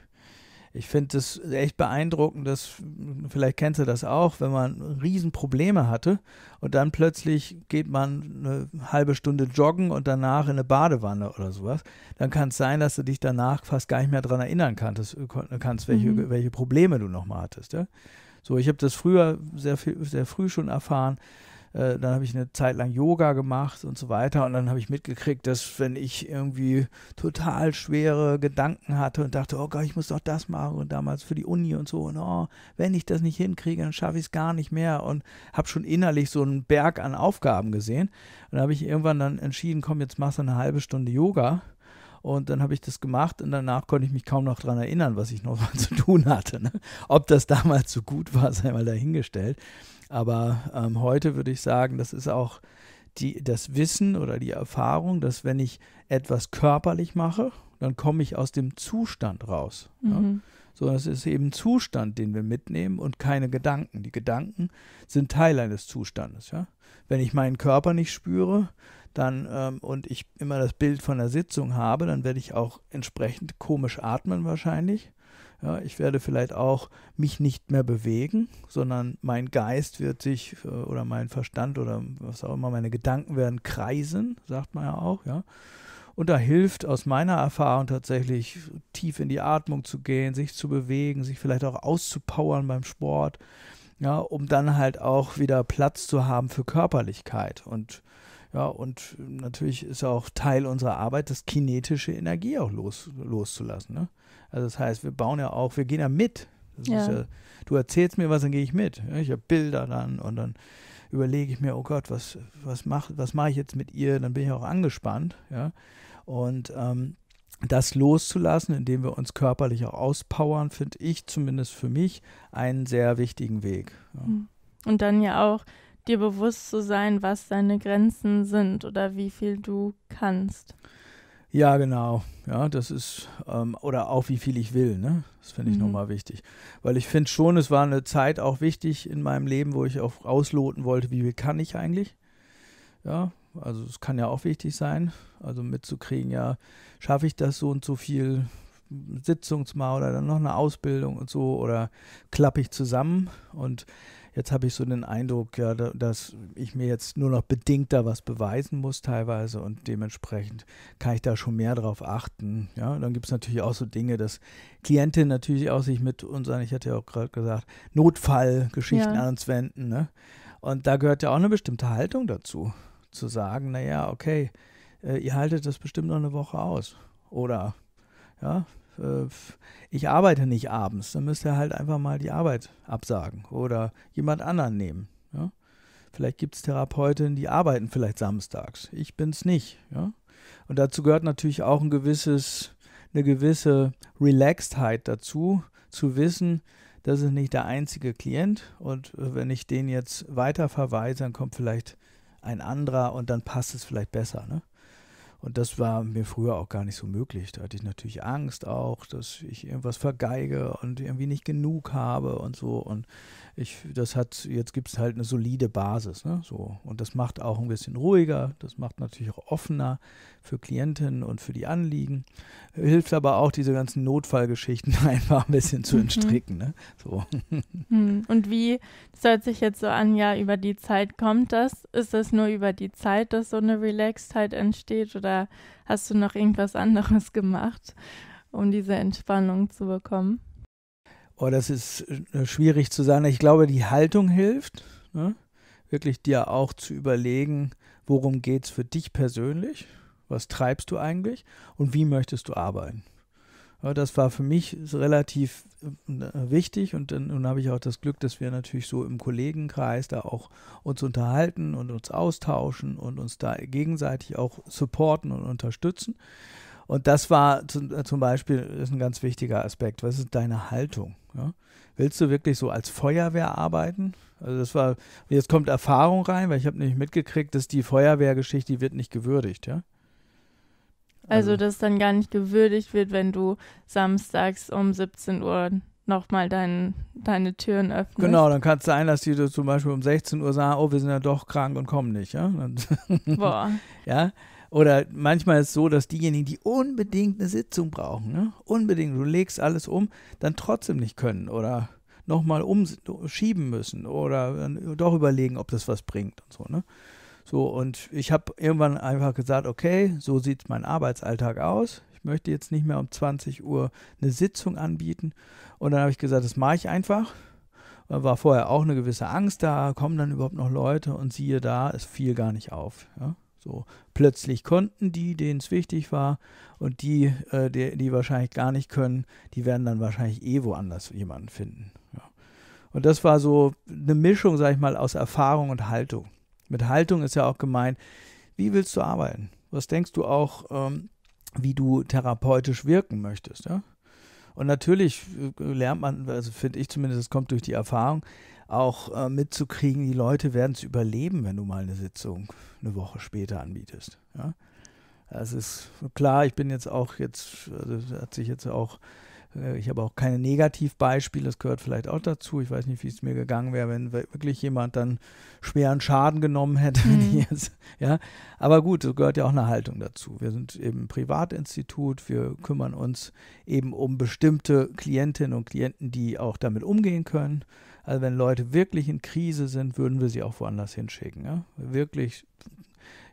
Ich finde es echt beeindruckend, dass, vielleicht kennst du das auch, wenn man Riesenprobleme hatte und dann plötzlich geht man eine halbe Stunde joggen und danach in eine Badewanne oder sowas, dann kann es sein, dass du dich danach fast gar nicht mehr daran erinnern kannst, kannst welche, mhm. welche Probleme du nochmal hattest. Ja? So, ich habe das früher sehr, viel, sehr früh schon erfahren. Äh, dann habe ich eine Zeit lang Yoga gemacht und so weiter. Und dann habe ich mitgekriegt, dass wenn ich irgendwie total schwere Gedanken hatte und dachte, oh Gott, ich muss doch das machen und damals für die Uni und so. Und oh, wenn ich das nicht hinkriege, dann schaffe ich es gar nicht mehr. Und habe schon innerlich so einen Berg an Aufgaben gesehen. Und da habe ich irgendwann dann entschieden, komm, jetzt machst du eine halbe Stunde Yoga und dann habe ich das gemacht und danach konnte ich mich kaum noch daran erinnern, was ich noch zu tun hatte. Ne? Ob das damals so gut war, sei mal dahingestellt. Aber ähm, heute würde ich sagen, das ist auch die, das Wissen oder die Erfahrung, dass wenn ich etwas körperlich mache, dann komme ich aus dem Zustand raus. Mhm. Ja? sondern es ist eben Zustand, den wir mitnehmen und keine Gedanken. Die Gedanken sind Teil eines Zustandes. Ja? Wenn ich meinen Körper nicht spüre, dann ähm, und ich immer das Bild von der Sitzung habe, dann werde ich auch entsprechend komisch atmen wahrscheinlich. Ja, ich werde vielleicht auch mich nicht mehr bewegen, sondern mein Geist wird sich äh, oder mein Verstand oder was auch immer, meine Gedanken werden kreisen, sagt man ja auch, ja. Und da hilft aus meiner Erfahrung tatsächlich tief in die Atmung zu gehen, sich zu bewegen, sich vielleicht auch auszupowern beim Sport, ja, um dann halt auch wieder Platz zu haben für Körperlichkeit. Und ja, und äh, natürlich ist auch Teil unserer Arbeit, das kinetische Energie auch los, loszulassen. Ne? Also das heißt, wir bauen ja auch, wir gehen ja mit. Ja. Ja, du erzählst mir was, dann gehe ich mit. Ne? Ich habe Bilder dann und dann überlege ich mir, oh Gott, was, was mache was mach ich jetzt mit ihr? Dann bin ich auch angespannt. Ja? Und ähm, das loszulassen, indem wir uns körperlich auch auspowern, finde ich zumindest für mich einen sehr wichtigen Weg. Ja. Hm. Und dann ja auch dir bewusst zu sein, was deine Grenzen sind oder wie viel du kannst. Ja, genau. Ja, das ist, ähm, oder auch wie viel ich will, ne? Das finde ich mhm. nochmal wichtig. Weil ich finde schon, es war eine Zeit auch wichtig in meinem Leben, wo ich auch ausloten wollte, wie viel kann ich eigentlich. Ja, also es kann ja auch wichtig sein, also mitzukriegen, ja, schaffe ich das so und so viel Sitzungsmal oder dann noch eine Ausbildung und so oder klappe ich zusammen und Jetzt habe ich so den Eindruck, ja, dass ich mir jetzt nur noch bedingter was beweisen muss teilweise und dementsprechend kann ich da schon mehr drauf achten. Ja, dann gibt es natürlich auch so Dinge, dass Klientinnen natürlich auch sich mit unseren, ich hatte ja auch gerade gesagt, Notfallgeschichten ja. an uns wenden. Ne? Und da gehört ja auch eine bestimmte Haltung dazu, zu sagen, naja, okay, äh, ihr haltet das bestimmt noch eine Woche aus. Oder ja, äh, ich arbeite nicht abends, dann müsst ihr halt einfach mal die Arbeit absagen oder jemand anderen nehmen. Ja? Vielleicht gibt es Therapeutinnen, die arbeiten vielleicht samstags. Ich bin es nicht. Ja? Und dazu gehört natürlich auch ein gewisses, eine gewisse Relaxedheit dazu, zu wissen, das ist nicht der einzige Klient und äh, wenn ich den jetzt weiter verweise, dann kommt vielleicht ein anderer und dann passt es vielleicht besser. Ne? Und das war mir früher auch gar nicht so möglich. Da hatte ich natürlich Angst auch, dass ich irgendwas vergeige und irgendwie nicht genug habe und so. Und ich, das hat, jetzt gibt es halt eine solide Basis, ne? So. Und das macht auch ein bisschen ruhiger, das macht natürlich auch offener für Klientinnen und für die Anliegen. Hilft aber auch, diese ganzen Notfallgeschichten einfach ein bisschen zu mhm. entstricken, ne? So. Hm. Und wie, das hört sich jetzt so an, ja, über die Zeit kommt das? Ist es nur über die Zeit, dass so eine Relaxedheit entsteht oder oder hast du noch irgendwas anderes gemacht, um diese Entspannung zu bekommen? Oh, das ist äh, schwierig zu sagen. Ich glaube, die Haltung hilft, ne? wirklich dir auch zu überlegen, worum geht es für dich persönlich, was treibst du eigentlich und wie möchtest du arbeiten. Ja, das war für mich relativ äh, ne, wichtig und dann, nun habe ich auch das Glück, dass wir natürlich so im Kollegenkreis da auch uns unterhalten und uns austauschen und uns da gegenseitig auch supporten und unterstützen. Und das war zum, äh, Beispiel ist ein ganz wichtiger Aspekt. Was ist deine Haltung? Ja? Willst du wirklich so als Feuerwehr arbeiten? Also das war, jetzt kommt Erfahrung rein, weil ich habe nämlich mitgekriegt, dass die Feuerwehrgeschichte, die wird nicht gewürdigt, ja. Also, also dass dann gar nicht gewürdigt wird, wenn du samstags um 17 Uhr nochmal dein, deine Türen öffnest. Genau, dann kann es sein, dass die zum Beispiel um 16 Uhr sagen, oh, wir sind ja doch krank und kommen nicht. Ja? Boah. ja? Oder manchmal ist es so, dass diejenigen, die unbedingt eine Sitzung brauchen, ne? unbedingt, du legst alles um, dann trotzdem nicht können oder nochmal umschieben müssen oder dann doch überlegen, ob das was bringt und so. Ne? So, und ich habe irgendwann einfach gesagt, okay, so sieht mein Arbeitsalltag aus. Ich möchte jetzt nicht mehr um 20 Uhr eine Sitzung anbieten. Und dann habe ich gesagt, das mache ich einfach. Äh, war vorher auch eine gewisse Angst da, kommen dann überhaupt noch Leute und siehe da, es fiel gar nicht auf. Ja? So, plötzlich konnten die, denen es wichtig war, und die, äh, die, die, wahrscheinlich gar nicht können, die werden dann wahrscheinlich eh woanders jemanden finden. Ja. Und das war so eine Mischung, sag ich mal, aus Erfahrung und Haltung. Mit Haltung ist ja auch gemeint, wie willst du arbeiten? Was denkst du auch, ähm, wie du therapeutisch wirken möchtest? Ja? Und natürlich äh, lernt man, also finde ich zumindest, es kommt durch die Erfahrung, auch äh, mitzukriegen, die Leute werden es überleben, wenn du mal eine Sitzung eine Woche später anbietest. Ja? Das also ist klar, ich bin jetzt auch jetzt, also hat sich jetzt auch äh, ich habe auch keine Negativbeispiele, das gehört vielleicht auch dazu. Ich weiß nicht, wie es mir gegangen wäre, wenn wirklich jemand dann schweren Schaden genommen hätte. Mhm. Jetzt, ja. Aber gut, es gehört ja auch eine Haltung dazu. Wir sind eben ein Privatinstitut, wir kümmern uns eben um bestimmte Klientinnen und Klienten, die auch damit umgehen können. Also wenn Leute wirklich in Krise sind, würden wir sie auch woanders hinschicken. Ja? Wirklich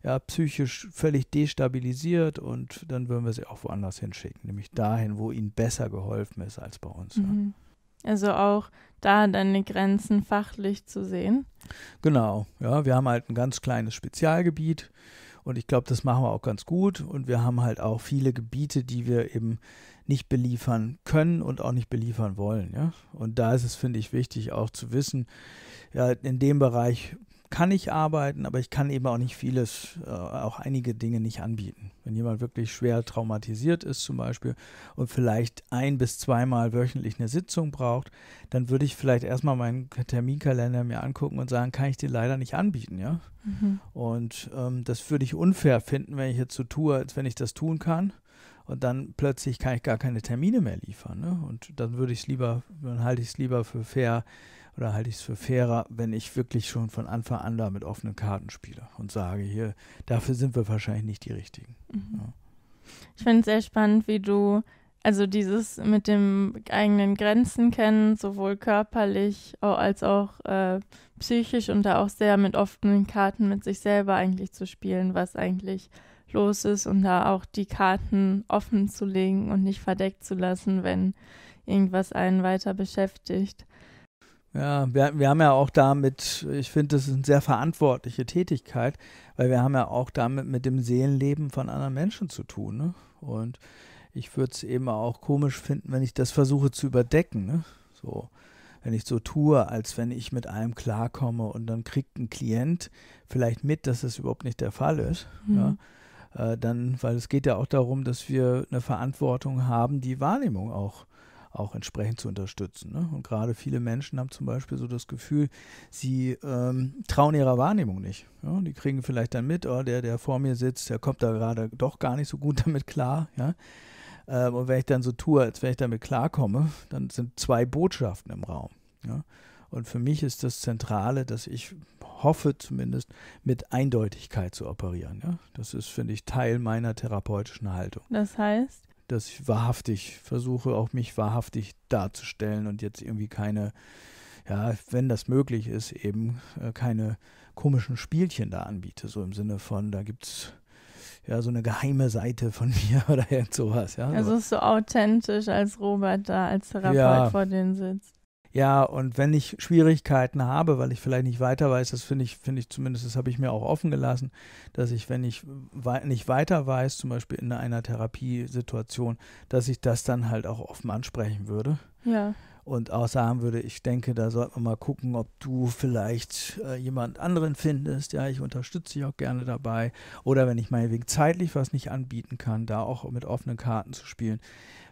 ja, psychisch völlig destabilisiert und dann würden wir sie auch woanders hinschicken, nämlich dahin, wo ihnen besser geholfen ist als bei uns. Mhm. Also auch da deine Grenzen fachlich zu sehen. Genau, ja, wir haben halt ein ganz kleines Spezialgebiet und ich glaube, das machen wir auch ganz gut und wir haben halt auch viele Gebiete, die wir eben nicht beliefern können und auch nicht beliefern wollen. Ja? Und da ist es, finde ich, wichtig auch zu wissen, ja, in dem Bereich kann ich arbeiten, aber ich kann eben auch nicht vieles, äh, auch einige Dinge nicht anbieten. Wenn jemand wirklich schwer traumatisiert ist zum Beispiel und vielleicht ein bis zweimal wöchentlich eine Sitzung braucht, dann würde ich vielleicht erstmal meinen Terminkalender mir angucken und sagen, kann ich dir leider nicht anbieten, ja? Mhm. Und ähm, das würde ich unfair finden, wenn ich jetzt so tue, als wenn ich das tun kann. Und dann plötzlich kann ich gar keine Termine mehr liefern. Ne? Und dann würde ich es lieber, dann halte ich es lieber für fair, oder halte ich es für fairer, wenn ich wirklich schon von Anfang an da mit offenen Karten spiele und sage, hier, dafür sind wir wahrscheinlich nicht die Richtigen. Mhm. Ja. Ich finde es sehr spannend, wie du, also dieses mit dem eigenen Grenzen kennen, sowohl körperlich als auch äh, psychisch und da auch sehr mit offenen Karten mit sich selber eigentlich zu spielen, was eigentlich los ist und da auch die Karten offen zu legen und nicht verdeckt zu lassen, wenn irgendwas einen weiter beschäftigt. Ja, wir, wir haben ja auch damit, ich finde, das ist eine sehr verantwortliche Tätigkeit, weil wir haben ja auch damit mit dem Seelenleben von anderen Menschen zu tun. Ne? Und ich würde es eben auch komisch finden, wenn ich das versuche zu überdecken. Ne? So, wenn ich so tue, als wenn ich mit allem klarkomme und dann kriegt ein Klient vielleicht mit, dass das überhaupt nicht der Fall ist. Mhm. Ja? Äh, dann, weil es geht ja auch darum, dass wir eine Verantwortung haben, die Wahrnehmung auch auch entsprechend zu unterstützen. Ne? Und gerade viele Menschen haben zum Beispiel so das Gefühl, sie ähm, trauen ihrer Wahrnehmung nicht. Ja? Die kriegen vielleicht dann mit, oh, der, der vor mir sitzt, der kommt da gerade doch gar nicht so gut damit klar. Ja? Ähm, und wenn ich dann so tue, als wenn ich damit klarkomme, dann sind zwei Botschaften im Raum. Ja? Und für mich ist das Zentrale, dass ich hoffe zumindest, mit Eindeutigkeit zu operieren. Ja? Das ist, finde ich, Teil meiner therapeutischen Haltung. Das heißt? dass ich wahrhaftig versuche, auch mich wahrhaftig darzustellen und jetzt irgendwie keine, ja, wenn das möglich ist, eben äh, keine komischen Spielchen da anbiete, so im Sinne von, da gibt es ja, so eine geheime Seite von mir oder irgend sowas. Ja, also so. ist so authentisch als Robert da, als Therapeut ja, vor denen sitzt. Ja, und wenn ich Schwierigkeiten habe, weil ich vielleicht nicht weiter weiß, das finde ich, finde ich zumindest, das habe ich mir auch offen gelassen, dass ich, wenn ich wei nicht weiter weiß, zum Beispiel in einer Therapiesituation, dass ich das dann halt auch offen ansprechen würde. Ja. Und auch sagen würde, ich denke, da sollte man mal gucken, ob du vielleicht äh, jemand anderen findest. Ja, ich unterstütze dich auch gerne dabei. Oder wenn ich meinetwegen zeitlich was nicht anbieten kann, da auch mit offenen Karten zu spielen.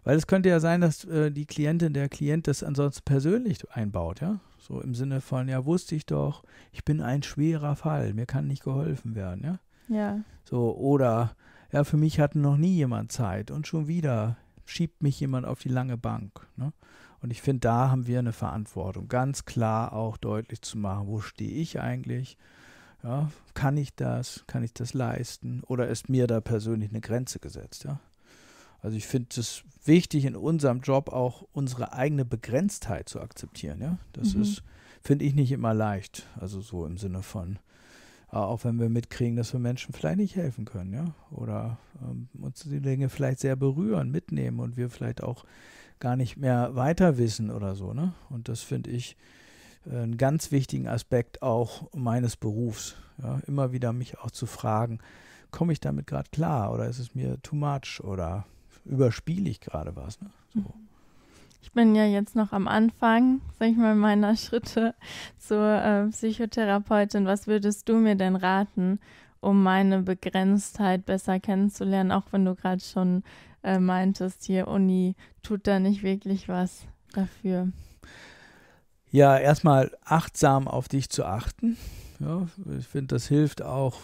Weil es könnte ja sein, dass äh, die Klientin, der Klient das ansonsten persönlich einbaut, ja. So im Sinne von, ja, wusste ich doch, ich bin ein schwerer Fall, mir kann nicht geholfen werden, ja. Ja. So, oder, ja, für mich hat noch nie jemand Zeit und schon wieder schiebt mich jemand auf die lange Bank. Ne? Und ich finde, da haben wir eine Verantwortung, ganz klar auch deutlich zu machen, wo stehe ich eigentlich? Ja, kann ich das? Kann ich das leisten? Oder ist mir da persönlich eine Grenze gesetzt? Ja? Also ich finde es wichtig, in unserem Job auch unsere eigene Begrenztheit zu akzeptieren. Ja? Das mhm. ist, finde ich, nicht immer leicht. Also so im Sinne von, ah, auch wenn wir mitkriegen, dass wir Menschen vielleicht nicht helfen können, ja. Oder ähm, uns die Dinge vielleicht sehr berühren, mitnehmen und wir vielleicht auch gar nicht mehr weiter wissen oder so, ne? Und das finde ich äh, einen ganz wichtigen Aspekt auch meines Berufs. Ja? Immer wieder mich auch zu fragen, komme ich damit gerade klar oder ist es mir too much oder überspiele ich gerade was. Ne? So. Mhm. Ich bin ja jetzt noch am Anfang, sag ich mal, meiner Schritte zur äh, Psychotherapeutin. Was würdest du mir denn raten, um meine Begrenztheit besser kennenzulernen, auch wenn du gerade schon äh, meintest, hier Uni tut da nicht wirklich was dafür? Ja, erstmal achtsam auf dich zu achten. Ja, ich finde, das hilft auch,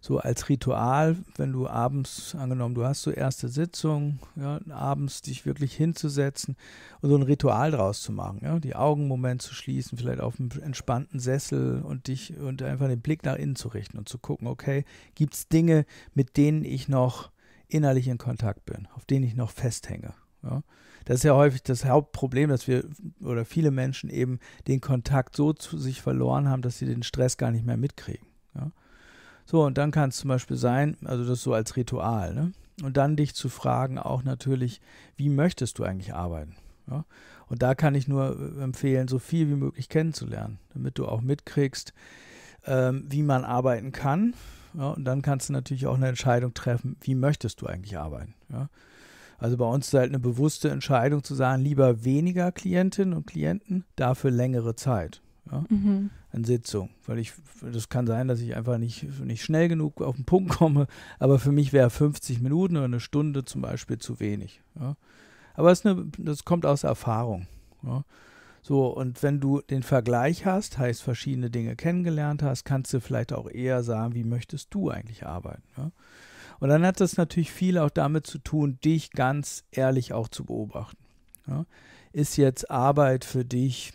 so als Ritual, wenn du abends, angenommen, du hast so erste Sitzung, ja, abends dich wirklich hinzusetzen und so ein Ritual draus zu machen, ja, die Augen einen Moment zu schließen, vielleicht auf einem entspannten Sessel und dich und einfach den Blick nach innen zu richten und zu gucken, okay, gibt es Dinge, mit denen ich noch innerlich in Kontakt bin, auf denen ich noch festhänge. Ja? Das ist ja häufig das Hauptproblem, dass wir oder viele Menschen eben den Kontakt so zu sich verloren haben, dass sie den Stress gar nicht mehr mitkriegen. Ja? So, und dann kann es zum Beispiel sein, also das so als Ritual, ne? Und dann dich zu fragen, auch natürlich, wie möchtest du eigentlich arbeiten? Ja? Und da kann ich nur äh, empfehlen, so viel wie möglich kennenzulernen, damit du auch mitkriegst, ähm, wie man arbeiten kann. Ja? Und dann kannst du natürlich auch eine Entscheidung treffen, wie möchtest du eigentlich arbeiten? Ja? Also bei uns ist halt eine bewusste Entscheidung zu sagen, lieber weniger Klientinnen und Klienten, dafür längere Zeit ja, mhm. an Sitzung. Weil ich, das kann sein, dass ich einfach nicht, nicht schnell genug auf den Punkt komme, aber für mich wäre 50 Minuten oder eine Stunde zum Beispiel zu wenig. Ja. Aber es eine, das kommt aus Erfahrung. Ja. So, und wenn du den Vergleich hast, heißt verschiedene Dinge kennengelernt hast, kannst du vielleicht auch eher sagen, wie möchtest du eigentlich arbeiten. Ja. Und dann hat das natürlich viel auch damit zu tun, dich ganz ehrlich auch zu beobachten. Ist jetzt Arbeit für dich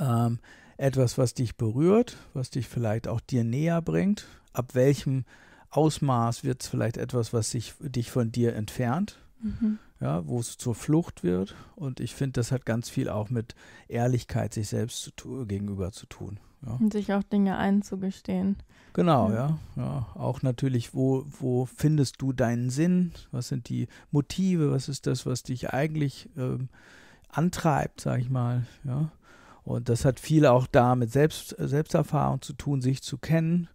ähm, etwas, was dich berührt, was dich vielleicht auch dir näher bringt. Ab welchem Ausmaß wird es vielleicht etwas, was sich, dich von dir entfernt, mhm. ja, wo es zur Flucht wird. Und ich finde, das hat ganz viel auch mit Ehrlichkeit sich selbst zu gegenüber zu tun. Ja. Und sich auch Dinge einzugestehen. Genau, ja. ja. ja. Auch natürlich, wo, wo findest du deinen Sinn? Was sind die Motive? Was ist das, was dich eigentlich ähm, antreibt, sag ich mal, ja. Und das hat viel auch da mit Selbst, äh, Selbsterfahrung zu tun, sich zu kennen.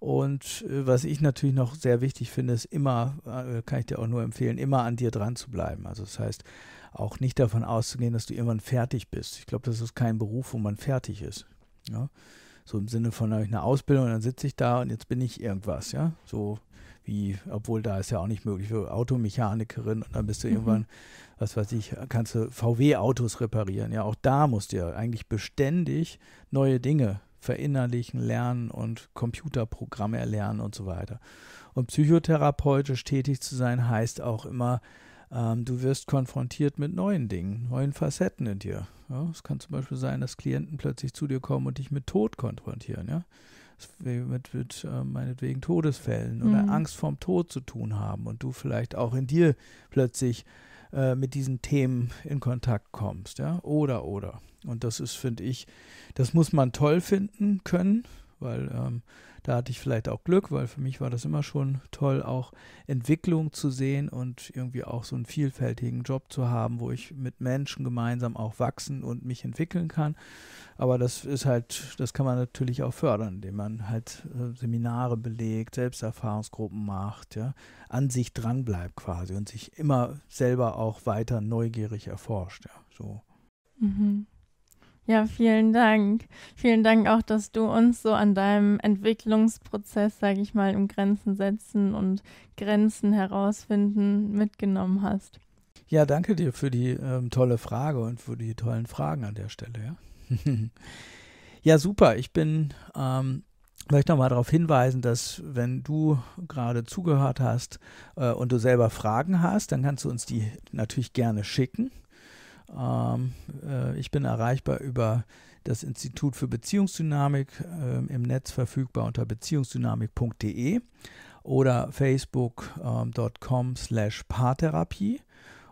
Und äh, was ich natürlich noch sehr wichtig finde, ist immer, äh, kann ich dir auch nur empfehlen, immer an dir dran zu bleiben. Also das heißt, auch nicht davon auszugehen, dass du irgendwann fertig bist. Ich glaube, das ist kein Beruf, wo man fertig ist. Ja? So im Sinne von, habe ich eine Ausbildung und dann sitze ich da und jetzt bin ich irgendwas, ja. So wie, obwohl da ist ja auch nicht möglich, für Automechanikerin und dann bist du mhm. irgendwann, was weiß ich, kannst du VW-Autos reparieren. Ja, auch da musst du ja eigentlich beständig neue Dinge verinnerlichen, lernen und Computerprogramme erlernen und so weiter. Und psychotherapeutisch tätig zu sein heißt auch immer, ähm, du wirst konfrontiert mit neuen Dingen, neuen Facetten in dir. Ja, es kann zum Beispiel sein, dass Klienten plötzlich zu dir kommen und dich mit Tod konfrontieren. Ja? mit, mit äh, meinetwegen Todesfällen mhm. oder Angst vorm Tod zu tun haben und du vielleicht auch in dir plötzlich äh, mit diesen Themen in Kontakt kommst, ja, oder, oder. Und das ist, finde ich, das muss man toll finden können, weil ähm, da hatte ich vielleicht auch Glück, weil für mich war das immer schon toll, auch Entwicklung zu sehen und irgendwie auch so einen vielfältigen Job zu haben, wo ich mit Menschen gemeinsam auch wachsen und mich entwickeln kann. Aber das ist halt, das kann man natürlich auch fördern, indem man halt äh, Seminare belegt, Selbsterfahrungsgruppen macht, ja, an sich dranbleibt quasi und sich immer selber auch weiter neugierig erforscht, ja, so. Mhm. Ja, vielen Dank. Vielen Dank auch, dass du uns so an deinem Entwicklungsprozess, sage ich mal, im Grenzen setzen und Grenzen herausfinden mitgenommen hast. Ja, danke dir für die ähm, tolle Frage und für die tollen Fragen an der Stelle. Ja, ja super. Ich bin ähm, vielleicht nochmal darauf hinweisen, dass wenn du gerade zugehört hast äh, und du selber Fragen hast, dann kannst du uns die natürlich gerne schicken. Ähm, äh, ich bin erreichbar über das Institut für Beziehungsdynamik äh, im Netz verfügbar unter beziehungsdynamik.de oder facebook.com ähm, äh, slash paartherapie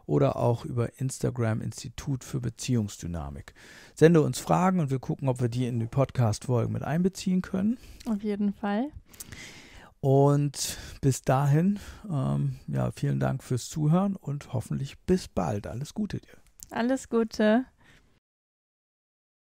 oder auch über Instagram Institut für Beziehungsdynamik. Sende uns Fragen und wir gucken, ob wir die in die Podcast-Folgen mit einbeziehen können. Auf jeden Fall. Und bis dahin, ähm, ja, vielen Dank fürs Zuhören und hoffentlich bis bald. Alles Gute dir. Alles Gute.